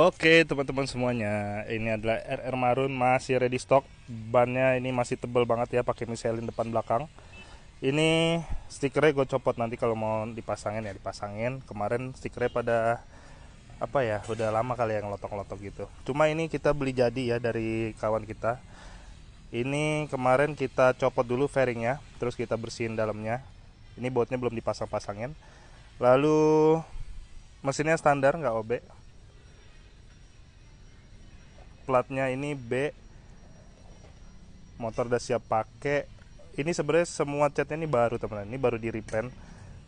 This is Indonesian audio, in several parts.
Oke teman-teman semuanya Ini adalah RR Marun masih ready stock Bannya ini masih tebel banget ya pakai miselin depan belakang Ini stikernya gue copot nanti kalau mau dipasangin ya dipasangin Kemarin stikernya pada apa ya udah lama kali yang lotok lotong gitu Cuma ini kita beli jadi ya dari kawan kita Ini kemarin kita copot dulu fairingnya Terus kita bersihin dalamnya Ini bautnya belum dipasang-pasangin Lalu mesinnya standar nggak obek platnya ini B motor udah siap pakai ini sebenarnya semua catnya ini baru teman-teman ini baru di repaint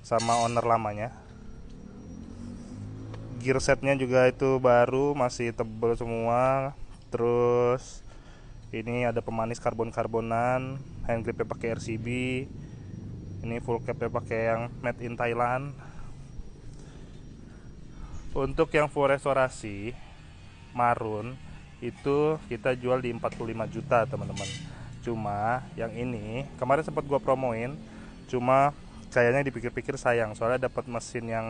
sama owner lamanya gear setnya juga itu baru masih tebel semua terus ini ada pemanis karbon karbonan hand gripnya pakai RCB ini full capnya pakai yang made in Thailand untuk yang full restorasi marun itu kita jual di 45 juta teman-teman cuma yang ini kemarin sempat gue promoin cuma kayaknya dipikir-pikir sayang soalnya dapat mesin yang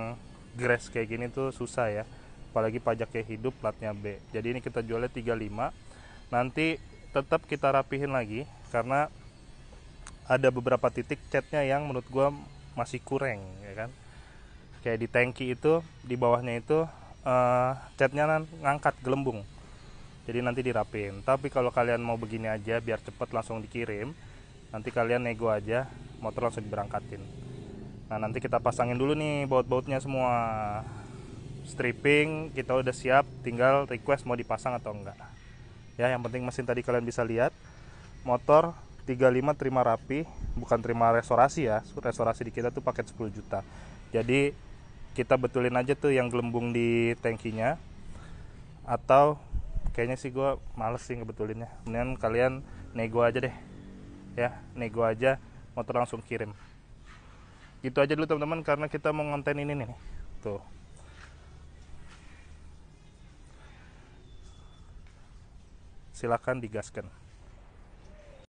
grass kayak gini tuh susah ya apalagi pajaknya hidup platnya B jadi ini kita jualnya 35 nanti tetap kita rapihin lagi karena ada beberapa titik catnya yang menurut gue masih kurang ya kan kayak di tangki itu di bawahnya itu uh, catnya ngangkat gelembung jadi nanti dirapin tapi kalau kalian mau begini aja biar cepet langsung dikirim nanti kalian nego aja motor langsung diberangkatin nah nanti kita pasangin dulu nih baut-bautnya semua stripping kita udah siap tinggal request mau dipasang atau enggak ya yang penting mesin tadi kalian bisa lihat motor 35 terima rapi bukan terima restorasi ya restorasi di kita tuh paket 10 juta jadi kita betulin aja tuh yang gelembung di tankinya atau kayaknya sih gue males sih ngebetulinnya mendingan kalian nego aja deh ya nego aja motor langsung kirim gitu aja dulu teman-teman karena kita mau ngonten ini nih tuh silakan digaskan